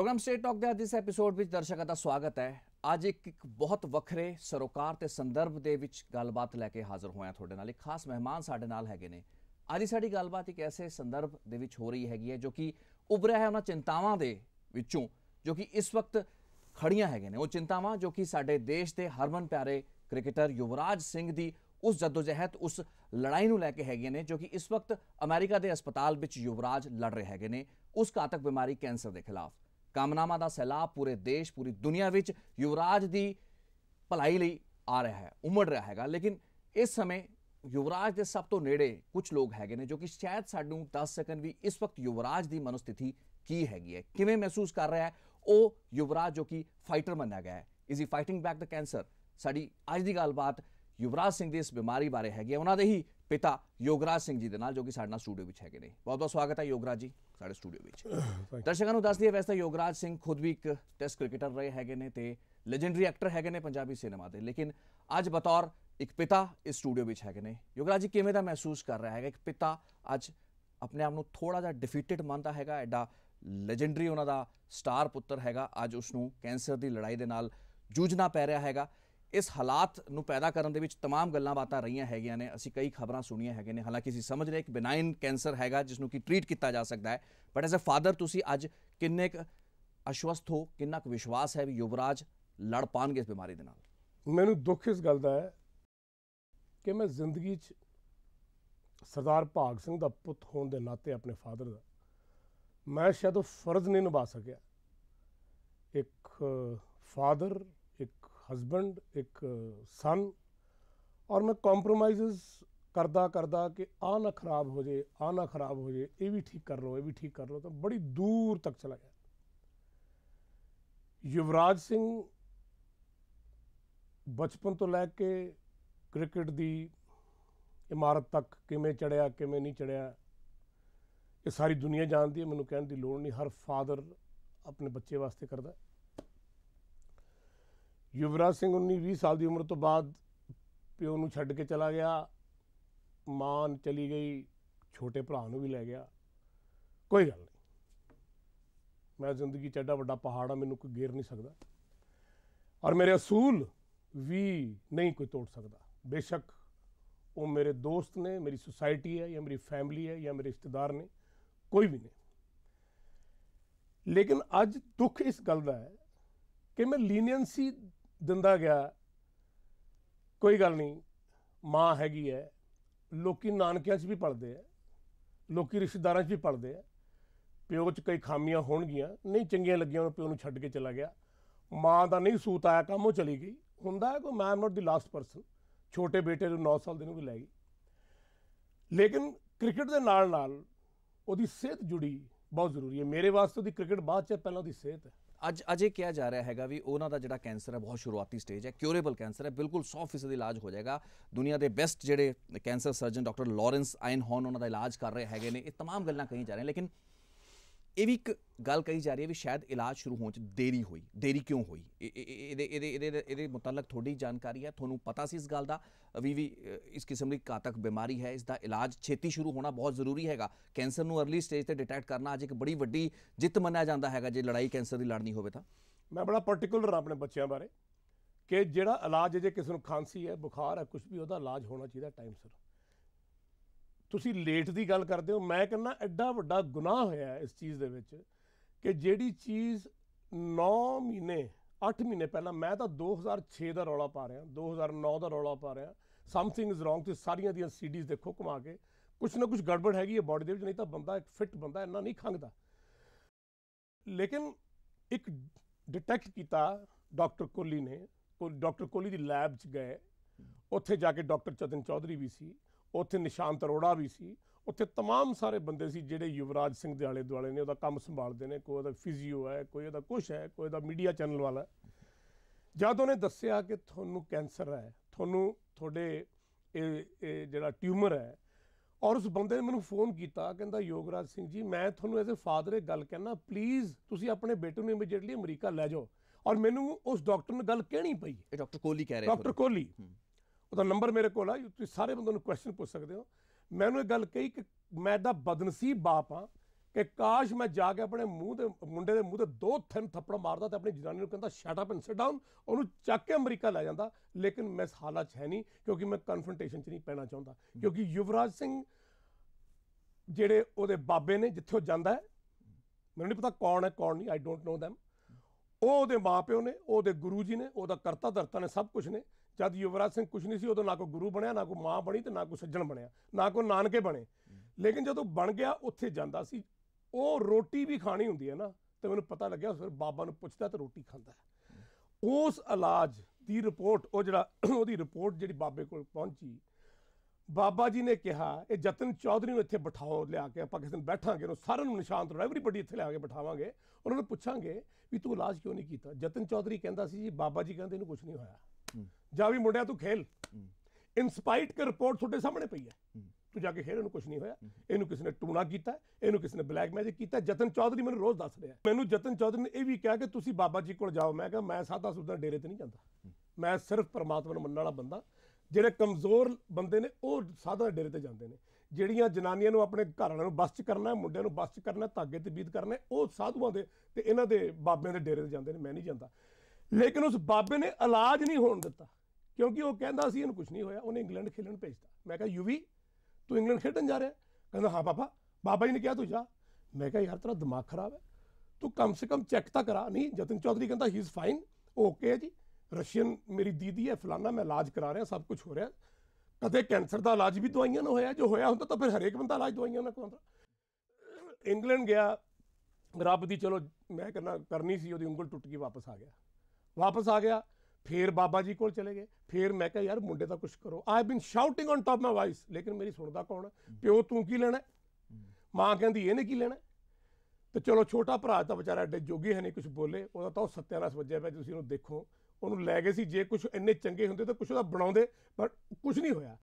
programme state talk ਦੇ ਅੱਜ ਇਸ ਐਪੀਸੋਡ ਵਿੱਚ ਦਰਸ਼ਕਾਂ ਦਾ ਸਵਾਗਤ ਹੈ ਅੱਜ ਇੱਕ ਇੱਕ ਬਹੁਤ ਵੱਖਰੇ ਸਰੋਕਾਰ ਤੇ ਸੰਦਰਭ ਦੇ ਵਿੱਚ ਗੱਲਬਾਤ ਲੈ ਕੇ ਹਾਜ਼ਰ ਹੋਇਆ ਤੁਹਾਡੇ ਨਾਲ ਇੱਕ ਖਾਸ ਮਹਿਮਾਨ ਸਾਡੇ ਨਾਲ ਹੈਗੇ ਨੇ ਅੱਜ ਸਾਡੀ ਗੱਲਬਾਤ ਇੱਕ ਐਸੇ ਸੰਦਰਭ ਦੇ ਵਿੱਚ ਹੋ ਰਹੀ ਹੈਗੀ ਹੈ ਜੋ ਕਿ ਉਭਰਿਆ ਹੈ ਉਹਨਾਂ ਚਿੰਤਾਵਾਂ ਦੇ ਵਿੱਚੋਂ ਜੋ ਕਿ ਇਸ ਵਕਤ ਖੜੀਆਂ ਹੈਗੇ ਨੇ ਉਹ ਚਿੰਤਾਵਾਂ ਜੋ ਕਿ ਸਾਡੇ ਦੇਸ਼ ਦੇ ਹਰਮਨ ਪਿਆਰੇ ਕ੍ਰਿਕਟਰ ਯੁਵਰਾਜ ਸਿੰਘ ਦੀ ਉਸ ਜਦੋਜਹਿਦ ਉਸ ਲੜਾਈ ਨੂੰ ਲੈ ਕੇ ਹੈਗੇ ਨੇ ਜੋ ਕਿ ਇਸ ਵਕਤ ਅਮਰੀਕਾ ਦੇ ਹਸਪਤਾਲ ਵਿੱਚ ਯੁਵਰਾਜ ਲੜ ਰਹੇ ਹੈਗੇ ਨੇ ਉਸ ਘਾਤਕ ਬਿਮਾਰੀ ਕੈਂਸਰ ਦੇ ਖਿਲਾਫ ਕਾਮਨਾਵਾਂ ਦਾ ਸੈਲਾਬ ਪੂਰੇ ਦੇਸ਼ ਪੂਰੀ ਦੁਨੀਆ ਵਿੱਚ ਯੁਵਰਾਜ ਦੀ ਭਲਾਈ ਲਈ ਆ ਰਿਹਾ ਹੈ ਉਮੜ ਰਿਹਾ ਹੈਗਾ ਲੇਕਿਨ ਇਸ ਸਮੇਂ ਯੁਵਰਾਜ ਦੇ ਸਭ ਤੋਂ ਨੇੜੇ ਕੁਝ ਲੋਕ ਹੈਗੇ ਨੇ ਜੋ ਕਿ ਸ਼ਾਇਦ ਸਾਨੂੰ ਦੱਸ ਸਕਣ ਵੀ ਇਸ ਵਕਤ ਯੁਵਰਾਜ ਦੀ ਮਨੋਸਥਿਤੀ ਕੀ ਹੈਗੀ ਹੈ ਕਿਵੇਂ ਮਹਿਸੂਸ ਕਰ ਰਿਹਾ ਹੈ ਉਹ ਯੁਵਰਾਜ ਜੋ ਕਿ ਫਾਈਟਰ ਮੰਨਿਆ ਗਿਆ ਹੈ ਇਜ਼ ਹੀ ਫਾਈਟਿੰਗ ਬੈਕ ਦਾ ਕੈਂਸਰ ਸਾਡੀ ਅੱਜ ਦੀ ਗੱਲਬਾਤ ਯੁਵਰਾਜ ਸਿੰਘ ਦੀ ਇਸ ਬਿਮਾਰੀ ਬਾਰੇ ਹੈਗੀ ਹੈ ਉਹਨਾਂ ਦੇ ਹੀ ਪਿਤਾ ਯੋਗਰਾਜ ਸਿੰਘ ਜੀ ਦੇ ਨਾਲ ਜੋ ਕਿ ਸਾਡੇ ਨਾਲ ਸਟੂਡੀਓ ਵਿੱਚ ਹੈਗੇ ਨੇ ਬਹੁਤ ਬਹੁਤ ਸਵਾਗਤ ਹੈ ਯੋਗਰਾਜ ਜੀ ਸਾਡੇ ਸਟੂਡੀਓ ਵਿੱਚ ਦਰਸ਼ਕਾਂ ਨੂੰ ਦੱਸ ਦਈਏ ਵੈਸੇ ਯੋਗਰਾਜ ਸਿੰਘ ਖੁਦ ਵੀ ਇੱਕ ਟੈਸਟ ਕ੍ਰਿਕਟਰ ਰਹੇ ਹੈਗੇ ਨੇ ਤੇ ਲੈਜੈਂਡਰੀ ਐਕਟਰ ਹੈਗੇ ਨੇ ਪੰਜਾਬੀ ਸਿਨੇਮਾ ਦੇ ਲੇਕਿਨ ਅੱਜ ਬਤੌਰ ਇੱਕ ਪਿਤਾ ਇਸ ਸਟੂਡੀਓ ਵਿੱਚ ਹੈਗੇ ਨੇ ਯੋਗਰਾਜ ਜੀ ਕਿਵੇਂ ਦਾ ਮਹਿਸੂਸ ਕਰ ਰਿਹਾ ਹੈਗਾ ਇੱਕ ਪਿਤਾ ਅੱਜ ਆਪਣੇ ਆਪ ਨੂੰ ਥੋੜਾ ਜਿਹਾ ਡਿਫੀਟਡ ਮੰਨਦਾ ਹੈਗਾ ਐਡਾ ਲੈਜੈਂਡਰੀ ਉਹਨਾਂ ਦਾ ਸਟਾਰ ਪੁੱਤਰ ਹੈਗਾ ਅੱਜ ਉਸ ਨੂੰ ਕੈਂਸਰ ਦੀ ਲੜਾਈ ਦੇ ਨਾਲ ਜੂਝਣਾ ਪੈ ਰਿਹਾ ਹੈਗਾ ਇਸ ਹਾਲਾਤ ਨੂੰ ਪੈਦਾ ਕਰਨ ਦੇ ਵਿੱਚ तमाम ਗੱਲਾਂ ਬਾਤਾਂ ਰਹੀਆਂ ਹੈਗੀਆਂ ਨੇ ਅਸੀਂ ਕਈ ਖਬਰਾਂ ਸੁਣੀਆਂ ਹੈਗੇ ਨੇ ਹਾਲਾਂਕਿ ਅਸੀਂ ਸਮਝ ਰਹੇ ਇੱਕ ਬਿਨਾਈਨ ਕੈਂਸਰ ਹੈਗਾ ਜਿਸ ਨੂੰ ਕਿ ਟ੍ਰੀਟ ਕੀਤਾ ਜਾ ਸਕਦਾ ਹੈ ਬਟ ਐਜ਼ ਅ ਫਾਦਰ ਤੁਸੀਂ ਅੱਜ ਕਿੰਨੇ ਕੁ ਅਸ਼ਵਸਤ ਹੋ ਕਿੰਨਾ ਕੁ ਵਿਸ਼ਵਾਸ ਹੈ ਵੀ ਯੁਵਰਾਜ ਲੜ ਪਾਣਗੇ ਇਸ ਬਿਮਾਰੀ ਦੇ ਨਾਲ ਮੈਨੂੰ ਦੁੱਖ ਇਸ ਗੱਲ ਦਾ ਹੈ ਕਿ ਮੈਂ ਜ਼ਿੰਦਗੀ 'ਚ ਸਰਦਾਰ ਭਾਗ ਸਿੰਘ ਦਾ ਪੁੱਤ ਹੋਣ ਦੇ ਨਾਤੇ ਆਪਣੇ ਫਾਦਰ ਦਾ ਮੈਂ ਸ਼ਾਇਦ ਉਹ ਫਰਜ਼ ਨਹੀਂ ਨਿਭਾ ਸਕਿਆ ਇੱਕ ਫਾਦਰ ਇੱਕ ਹਸਬੰਡ ਇੱਕ ਸਨ ਔਰ ਮੈਂ ਕੰਪਰੋਮਾਈਜ਼ ਕਰਦਾ ਕਰਦਾ ਕਿ ਆ ਨਾ ਖਰਾਬ ਹੋ ਜੇ ਆ ਨਾ ਖਰਾਬ ਹੋ ਜੇ ਇਹ ਵੀ ਠੀਕ ਕਰ ਲਓ ਇਹ ਵੀ ਠੀਕ ਕਰ ਲਓ ਤਾਂ ਬੜੀ ਦੂਰ ਤੱਕ ਚਲਾ ਗਿਆ ਯੁਵਰਾਜ ਸਿੰਘ ਬਚਪਨ ਤੋਂ ਲੈ ਕੇ ਕ੍ਰਿਕਟ ਦੀ ਇਮਾਰਤ ਤੱਕ ਕਿਵੇਂ ਚੜਿਆ ਕਿਵੇਂ ਨਹੀਂ ਚੜਿਆ ਇਹ ਸਾਰੀ ਦੁਨੀਆ ਜਾਣਦੀ ਹੈ ਮੈਨੂੰ ਕਹਿਣ ਦੀ ਲੋੜ ਨਹੀਂ ਹਰ ਫਾਦਰ ਆਪਣੇ ਬੱਚੇ ਵਾਸਤੇ ਕਰਦਾ ਯੁਵਰਾਜ ਸਿੰਘ 19 20 ਸਾਲ ਦੀ ਉਮਰ ਤੋਂ ਬਾਅਦ ਪਿਓ ਨੂੰ ਛੱਡ ਕੇ ਚਲਾ ਗਿਆ ਮਾਂ ਚਲੀ ਗਈ ਛੋਟੇ ਭਰਾ ਨੂੰ ਵੀ ਲੈ ਗਿਆ ਕੋਈ ਗੱਲ ਨਹੀਂ ਮੈਂ ਜ਼ਿੰਦਗੀ ਚ ਐਡਾ ਵੱਡਾ ਪਹਾੜ ਆ ਮੈਨੂੰ ਕੋਈ ਗੇਰ ਨਹੀਂ ਸਕਦਾ ਔਰ ਮੇਰੇ ਅਸੂਲ ਵੀ ਨਹੀਂ ਕੋਈ ਤੋੜ ਸਕਦਾ ਬੇਸ਼ੱਕ ਉਹ ਮੇਰੇ ਦੋਸਤ ਨੇ ਮੇਰੀ ਸੁਸਾਇਟੀ ਹੈ ਜਾਂ ਮੇਰੀ ਫੈਮਿਲੀ ਹੈ ਜਾਂ ਮੇਰੇ ਰਿਸ਼ਤੇਦਾਰ ਨੇ ਕੋਈ ਵੀ ਨਹੀਂ ਲੇਕਿਨ ਅੱਜ ਦੁੱਖ ਇਸ ਗੱਲ ਦਾ ਹੈ ਕਿ ਮੈਂ ਲੀਨੀਅੰਸੀ ਦਿੰਦਾ ਗਿਆ ਕੋਈ ਗੱਲ ਨਹੀਂ ਮਾਂ ਹੈਗੀ ਹੈ ਲੋਕੀ ਨਾਨਕਿਆਂ 'ਚ ਵੀ ਪੜਦੇ ਆ ਲੋਕੀ ਰਿਸ਼ਤੇਦਾਰਾਂ 'ਚ ਵੀ ਪੜਦੇ ਆ ਪਿਓ 'ਚ ਕਈ ਖਾਮੀਆਂ ਹੋਣਗੀਆਂ ਨਹੀਂ ਚੰਗੀਆਂ ਲੱਗੀਆਂ ਉਹ ਪਿਓ ਨੂੰ ਛੱਡ ਕੇ ਚਲਾ ਗਿਆ ਮਾਂ ਦਾ ਨਹੀਂ ਸੂਤ ਆਇਆ ਕੰਮ ਉਹ ਚਲੀ ਗਈ ਹੁੰਦਾ ਕੋਈ ਕੋ ਮੈਂ ਐਮ ਦੀ ਲਾਸਟ ਪਰਸਨ ਛੋਟੇ ਬੇਟੇ ਨੂੰ 9 ਸਾਲ ਦੇ ਨੂੰ ਵੀ ਲੈ ਗਈ ਲੇਕਿਨ ਕ੍ਰਿਕਟ ਦੇ ਨਾਲ ਨਾਲ ਉਹਦੀ ਸਿਹਤ ਜੁੜੀ ਬਹੁਤ ਜ਼ਰੂਰੀ ਹੈ ਮੇਰੇ ਵਾਸਤੇ ਉਹਦੀ ਕ੍ਰਿਕਟ ਬਾਅਦ ਚ ਪਹਿਲਾਂ ਉਹਦੀ ਸਿਹਤ ਹੈ ਅੱਜ ਅਜੇ ਕਿਹਾ ਜਾ ਰਿਹਾ ਹੈਗਾ ਵੀ ਉਹਨਾਂ ਦਾ ਜਿਹੜਾ ਕੈਂਸਰ ਹੈ ਬਹੁਤ ਸ਼ੁਰੂਆਤੀ ਸਟੇਜ ਹੈ ਕਿਉਰੇਬਲ ਕੈਂਸਰ ਹੈ ਬਿਲਕੁਲ 100% ਇਲਾਜ ਹੋ ਜਾਏਗਾ ਦੁਨੀਆ ਦੇ ਬੈਸਟ ਜਿਹੜੇ ਕੈਂਸਰ ਸਰਜਨ ਡਾਕਟਰ ਲਾਰੈਂਸ ਆਇਨਹੌਨ ਉਹਨਾਂ ਦਾ ਇਲਾਜ ਕਰ ਰਹੇ ਹੈਗੇ ਨੇ ਇਹ तमाम ਗੱਲਾਂ ਕਹੀ ਜਾ ਰਹੀਆਂ ਲੇਕਿਨ ਇਹ ਵੀ ਇੱਕ ਗੱਲ ਕਹੀ ਜਾ ਰਹੀ ਹੈ ਵੀ ਸ਼ਾਇਦ ਇਲਾਜ ਸ਼ੁਰੂ ਹੋਣ 'ਚ ਦੇਰੀ ਹੋਈ ਦੇਰੀ ਕਿਉਂ ਹੋਈ ਇਹਦੇ ਇਹਦੇ ਇਹਦੇ ਇਹਦੇ ਮੁਤਲਕ ਥੋੜੀ ਜਾਣਕਾਰੀ ਹੈ ਤੁਹਾਨੂੰ ਪਤਾ ਸੀ ਇਸ ਗੱਲ ਦਾ ਵੀ ਵੀ ਇਸ ਕਿਸਮ ਦੀ ਕਾਤਕ ਬਿਮਾਰੀ ਹੈ ਇਸ ਦਾ ਇਲਾਜ ਛੇਤੀ ਸ਼ੁਰੂ ਹੋਣਾ ਬਹੁਤ ਜ਼ਰੂਰੀ ਹੈਗਾ ਕੈਂਸਰ ਨੂੰ अर्ਲੀ ਸਟੇਜ ਤੇ ਡਿਟੈਕਟ ਕਰਨਾ ਅੱਜ ਇੱਕ ਬੜੀ ਵੱਡੀ ਜਿੱਤ ਮੰਨਿਆ ਜਾਂਦਾ ਹੈਗਾ ਜੇ ਲੜਾਈ ਕੈਂਸਰ ਦੀ ਲੜਨੀ ਹੋਵੇ ਤਾਂ ਮੈਂ ਬੜਾ ਪਾਰਟਿਕੂਲਰ ਆਪਣੇ ਬੱਚਿਆਂ ਬਾਰੇ ਕਿ ਜਿਹੜਾ ਇਲਾਜ ਜੇ ਕਿਸੇ ਨੂੰ ਖਾਂਸੀ ਹੈ ਬੁਖਾਰ ਹੈ ਕੁਝ ਵੀ ਉਹਦਾ ਇਲਾਜ ਹੋਣਾ ਚਾਹੀਦਾ ਟਾਈਮ ਸਿਰ ਤੁਸੀਂ ਲੇਟ ਦੀ ਗੱਲ ਕਰਦੇ ਹੋ ਮੈਂ ਕਹਿੰਦਾ ਐਡਾ ਵੱਡਾ ਗੁਨਾਹ ਹੋਇਆ ਇਸ ਚੀਜ਼ ਦੇ ਵਿੱਚ ਕਿ ਜਿਹੜੀ ਚੀਜ਼ 9 ਮਹੀਨੇ 8 ਮਹੀਨੇ ਪਹਿਲਾਂ ਮੈਂ ਤਾਂ 2006 ਦਾ ਰੌਲਾ ਪਾ ਰਿਹਾ 2009 ਦਾ ਰੌਲਾ ਪਾ ਰਿਹਾ ਸਮਥਿੰਗ ਇਜ਼ ਰੋਂਗ ਤੇ ਸਾਰੀਆਂ ਦੀਆਂ ਸੀਡੀਜ਼ ਦੇਖੋ ਘੁਮਾ ਕੇ ਕੁਝ ਨਾ ਕੁਝ ਗੜਬੜ ਹੈਗੀ ਹੈ ਬਾਡੀ ਦੇ ਵਿੱਚ ਨਹੀਂ ਤਾਂ ਬੰਦਾ ਇੱਕ ਫਿੱਟ ਬੰਦਾ ਇੰਨਾ ਨਹੀਂ ਖੰਗਦਾ ਲੇਕਿਨ ਇੱਕ ਡਿਟੈਕਟ ਕੀਤਾ ਡਾਕਟਰ ਕੋਲੀ ਨੇ ਡਾਕਟਰ ਕੋਲੀ ਦੀ ਲੈਬ 'ਚ ਗਏ ਉੱਥੇ ਜਾ ਕੇ ਡਾਕਟਰ ਚਤਨ ਚੌਧਰੀ ਵੀ ਸੀ ਉੱਥੇ ਨਿਸ਼ਾਂਤ ਅਰੋੜਾ ਵੀ ਸੀ ਉੱਥੇ तमाम ਸਾਰੇ ਬੰਦੇ ਸੀ ਜਿਹੜੇ ਯੁਵਰਾਜ ਸਿੰਘ ਦੇ ਆਲੇ ਦੁਆਲੇ ਨੇ ਉਹਦਾ ਕੰਮ ਸੰਭਾਲਦੇ ਨੇ ਕੋਈ ਉਹਦਾ ਫਿਜ਼ੀਓ ਹੈ ਕੋਈ ਉਹਦਾ ਕੁਛ ਹੈ ਕੋਈ ਉਹਦਾ ਮੀਡੀਆ ਚੈਨਲ ਵਾਲਾ ਜਦ ਉਹਨੇ ਦੱਸਿਆ ਕਿ ਤੁਹਾਨੂੰ ਕੈਂਸਰ ਹੈ ਤੁਹਾਨੂੰ ਤੁਹਾਡੇ ਇਹ ਇਹ ਜਿਹੜਾ ਟਿਊਮਰ ਹੈ ਔਰ ਉਸ ਬੰਦੇ ਨੇ ਮੈਨੂੰ ਫੋਨ ਕੀਤਾ ਕਹਿੰਦਾ ਯੋਗਰਾਜ ਸਿੰਘ ਜੀ ਮੈਂ ਤੁਹਾਨੂੰ ਐਜ਼ ਅ ਫਾਦਰ ਇਹ ਗੱਲ ਕਹਿਣਾ ਪਲੀਜ਼ ਤੁਸੀਂ ਆਪਣੇ ਬੇਟੇ ਨੂੰ ਇਮੀਡੀਏਟਲੀ ਅਮਰੀਕਾ ਲੈ ਜਾਓ ਔਰ ਮੈਨੂੰ ਉਸ ਡਾਕਟਰ ਨੂੰ ਗੱਲ ਕਹਿਣੀ ਪਈ ਇਹ ਡਾਕਟਰ ਕੋਹਲੀ ਕਹਿ ਰਹੇ ਡਾਕਟਰ ਕੋਹਲੀ ਉਹਦਾ ਨੰਬਰ ਮੇਰੇ ਕੋਲ ਆ ਤੁਸੀਂ ਸਾਰੇ ਬੰਦੇ ਨੂੰ ਕੁਐਸਚਨ ਪੁੱਛ ਸਕਦੇ ਹੋ ਮੈਨੂੰ ਇਹ ਗੱਲ ਕਹੀ ਕਿ ਮੈਂ ਦਾ ਬਦਨਸੀਬ ਬਾਪ ਆ ਕਿ ਕਾਸ਼ ਮੈਂ ਜਾ ਕੇ ਆਪਣੇ ਮੂੰਹ ਦੇ ਮੁੰਡੇ ਦੇ ਮੂੰਹ ਤੇ ਦੋ ਥਿਨ ਥੱਪੜ ਮਾਰਦਾ ਤੇ ਆਪਣੀ ਜਨਾਨੀ ਨੂੰ ਕਹਿੰਦਾ shut up and sit down ਉਹਨੂੰ ਚੱਕ ਕੇ ਅਮਰੀਕਾ ਲੈ ਜਾਂਦਾ ਲੇਕਿਨ ਮੈਂ ਇਸ ਹਾਲਾਤ 'ਚ ਹੈ ਨਹੀਂ ਕਿਉਂਕਿ ਮੈਂ ਕਨਫਰੰਟੇਸ਼ਨ 'ਚ ਨਹੀਂ ਪੈਣਾ ਚਾਹੁੰਦਾ ਕਿਉਂਕਿ ਯੁਵਰਾਜ ਸਿੰਘ ਜਿਹੜੇ ਉਹਦੇ ਬਾਬੇ ਨੇ ਜਿੱਥੇ ਉਹ ਜਾਂਦਾ ਹੈ ਮੈਨੂੰ ਨਹੀਂ ਪਤਾ ਕੌਣ ਹੈ ਕੌਣ ਨਹੀਂ ਆਈ ਡੋਨਟ ਨੋ them ਉਹ ਉਹਦੇ ਮਾਪਿਓ ਨੇ ਉਹਦੇ ਗੁਰੂ ਜੀ ਨੇ ਉਹਦਾ ਕਰਤਾ ਧਰਤਾ ਨੇ ਸਭ ਕੁਝ ਨੇ ਜਦ ਯੁਵਰਾਜ ਸਿੰਘ ਕੁਝ ਨਹੀਂ ਸੀ ਉਦੋਂ ਨਾ ਕੋਈ ਗੁਰੂ ਬਣਿਆ ਨਾ ਕੋਈ ਮਾਂ ਬਣੀ ਤੇ ਨਾ ਕੋਈ ਸੱਜਣ ਬਣਿਆ ਨਾ ਕੋਈ ਨਾਨਕੇ ਬਣੇ ਲੇਕਿਨ ਜਦੋਂ ਬਣ ਗਿਆ ਉੱਥੇ ਜਾਂਦਾ ਸੀ ਉਹ ਰੋਟੀ ਵੀ ਖਾਣੀ ਹੁੰਦੀ ਹੈ ਨਾ ਤੇ ਮੈਨੂੰ ਪਤਾ ਲੱਗਿਆ ਫਿਰ ਬਾਬਾ ਨੂੰ ਪੁੱਛਦਾ ਤੇ ਰੋਟੀ ਖਾਂਦਾ ਉਸ ਇਲਾਜ ਦੀ ਰਿਪੋਰਟ ਉਹ ਜਿਹੜਾ ਉਹਦੀ ਰਿਪੋਰਟ ਜਿਹੜੀ ਬਾਬੇ ਕੋਲ ਪਹੁੰਚੀ ਬਾਬਾ ਜੀ ਨੇ ਕਿਹਾ ਇਹ ਜਤਨ ਚੌਧਰੀ ਨੂੰ ਇੱਥੇ ਬਿਠਾਓ ਲਿਆ ਕੇ ਆਪਾਂ ਕਿਸੇ ਨੂੰ ਬੈਠਾਂਗੇ ਉਹਨੂੰ ਸਾਰਿਆਂ ਨੂੰ ਨਿਸ਼ਾਨ ਤੋਂ ਐਵਰੀਬਡੀ ਇੱਥੇ ਲਿਆ ਕੇ ਬਿਠਾਵਾਂਗੇ ਉਹਨਾਂ ਨੂੰ ਪੁੱਛਾਂਗੇ ਵੀ ਤੂੰ ਇਲਾਜ ਕਿਉਂ ਨਹੀਂ ਕੀਤਾ ਜਤਨ ਚੌਧਰੀ ਕਹਿੰਦਾ ਸੀ ਜੀ ਬਾਬਾ ਜੀ ਕਹਿੰਦੇ ਇਹਨੂੰ ਕੁਝ ਨਹੀਂ ਹੋਇਆ ਜਾ ਵੀ ਮੁੰਡਿਆ ਤੂੰ ਖੇਲ ਇਨਸਪਾਈਟ ਕੇ ਰਿਪੋਰਟ ਤੁਹਾਡੇ ਸਾਹਮਣੇ ਪਈ ਹੈ ਤੂੰ ਜਾ ਕੇ ਖੇਲ ਇਹਨੂੰ ਕੁਝ ਨਹੀਂ ਹੋਇਆ ਇਹਨੂੰ ਕਿਸੇ ਨੇ ਟੂਣਾ ਕੀਤਾ ਇਹਨੂੰ ਕਿਸੇ ਨੇ ਬਲੈਕ ਮੈਜਿਕ ਕੀਤਾ ਜਤਨ ਚੌਧਰੀ ਮੈਨੂੰ ਰੋਜ਼ ਦੱਸ ਰਿਹਾ ਮੈਨੂੰ ਜਤਨ ਚੌਧਰੀ ਨੇ ਇਹ ਵੀ ਕਿਹਾ ਕਿ ਤੁਸੀਂ ਬਾਬਾ ਜੀ ਕੋਲ ਜਾਓ ਮੈਂ ਕਿਹਾ ਮੈਂ ਸਾਦਾ ਸੁਦਾ ਡੇਰੇ ਤੇ ਨਹੀਂ ਜਾਂਦਾ ਮੈਂ ਸਿਰਫ ਪਰਮਾਤਮਾ ਨੂੰ ਮੰਨਣ ਵਾਲਾ ਬੰਦਾ ਜਿਹੜੇ ਕਮਜ਼ੋਰ ਬੰਦੇ ਨੇ ਉਹ ਸਾਧਾ ਡੇਰੇ ਤੇ ਜਾਂਦੇ ਨੇ ਜਿਹੜੀਆਂ ਜਨਾਨੀਆਂ ਨੂੰ ਆਪਣੇ ਘਰ ਵਾਲਿਆਂ ਨੂੰ ਬਸ ਚ ਕਰਨਾ ਮੁੰਡਿਆਂ ਨੂੰ ਬਸ ਚ ਕਰਨਾ ਧਾਗੇ ਤੇ ਬੀਤ ਕਰਨਾ ਉਹ ਸਾਧੂਆਂ ਦੇ ਤੇ ਇਹਨਾਂ ਦੇ ਬਾਬਿਆਂ ਦੇ ਡੇਰੇ ਤੇ ਜਾਂਦੇ ਨੇ ਮੈਂ ਨਹੀਂ ਜਾਂਦਾ ਲੇਕਿਨ ਉਸ ਬਾਬੇ ਨੇ ਇਲਾਜ ਨਹੀਂ ਹੋਣ ਦਿੱਤਾ ਕਿਉਂਕਿ ਉਹ ਕਹਿੰਦਾ ਸੀ ਇਹਨੂੰ ਕੁਝ ਨਹੀਂ ਹੋਇਆ ਉਹਨੇ ਇੰਗਲੈਂਡ ਖੇਡਣ ਭੇਜਤਾ ਮੈਂ ਕਿਹਾ ਯੂਵੀ ਤੂੰ ਇੰਗਲੈਂਡ ਖੇਡਣ ਜਾ ਰਿਹਾ ਕਹਿੰਦਾ ਹਾਂ ਬਾਬਾ ਬਾਬਾ ਜੀ ਨੇ ਕਿਹਾ ਤੂੰ ਜਾ ਮੈਂ ਕਿਹਾ ਯਾਰ ਤੇਰਾ ਦਿਮਾਗ ਖਰਾਬ ਹੈ ਤੂੰ ਕਮ ਸੇ ਕਮ ਚੈੱਕ ਤਾਂ ਕਰਾ ਨਹੀਂ ਜਤਨ ਚੌਧਰੀ ਕਹਿੰਦਾ ਹੀ ਇਜ਼ ਫਾਈਨ ਓਕੇ ਜੀ ਰਸ਼ੀਅਨ ਮੇਰੀ ਦੀਦੀ ਹੈ ਫਲਾਣਾ ਮੈਂ ਇਲਾਜ ਕਰਾ ਰਿਹਾ ਸਭ ਕੁਝ ਹੋ ਰਿਹਾ ਕਦੇ ਕੈਂਸਰ ਦਾ ਇਲਾਜ ਵੀ ਦਵਾਈਆਂ ਨਾਲ ਹੋਇਆ ਜੋ ਹੋਇਆ ਹੁੰਦਾ ਤਾਂ ਫਿਰ ਹਰੇਕ ਬੰਦਾ ਇਲਾਜ ਦਵਾਈਆਂ ਨਾਲ ਕਰਾਉਂਦਾ ਇੰਗਲੈਂਡ ਗਿਆ ਰੱਬ ਦੀ ਚਲੋ ਮੈਂ ਕਹਿੰਦਾ ਕਰਨੀ ਸੀ ਉਹਦੀ ਉਂਗਲ ਟੁੱਟ ਗਈ ਵਾਪਸ ਆ ਗਿਆ ਵਾਪਸ ਆ ਗਿਆ ਫੇਰ ਬਾਬਾ ਜੀ ਕੋਲ ਚਲੇ ਗਏ ਫੇਰ ਮੈਂ ਕਿਹਾ ਯਾਰ ਮੁੰਡੇ ਦਾ ਕੁਝ ਕਰੋ I been shouting on top my voice ਲੇਕਿਨ ਮੇਰੀ ਸੁਣਦਾ ਕੌਣ ਪਿਓ ਤੂੰ ਕੀ ਲੈਣਾ ਮਾਂ ਕਹਿੰਦੀ ਇਹਨੇ ਕੀ ਲੈਣਾ ਤੇ ਚਲੋ ਛੋਟਾ ਭਰਾ ਤਾਂ ਵਿਚਾਰਾ ਐਡੇ ਜੋਗੀ ਹੈ ਨਹੀਂ ਕੁਝ ਬੋਲੇ ਉਹਦਾ ਤਾਂ ਉਹ ਸੱਤਿਆਨਾਸ ਵੱਜਿਆ ਪਿਆ ਤੁਸੀਂ ਉਹਨੂੰ ਦੇਖੋ ਉਹਨੂੰ ਲੈ ਗਏ ਸੀ ਜੇ ਕੁਝ ਇੰਨੇ ਚੰਗੇ ਹੁੰਦੇ ਤਾਂ ਕੁਝ ਉਹਦਾ ਬਣਾਉਂਦੇ ਬਟ ਕੁਝ ਨਹੀਂ ਹੋਇਆ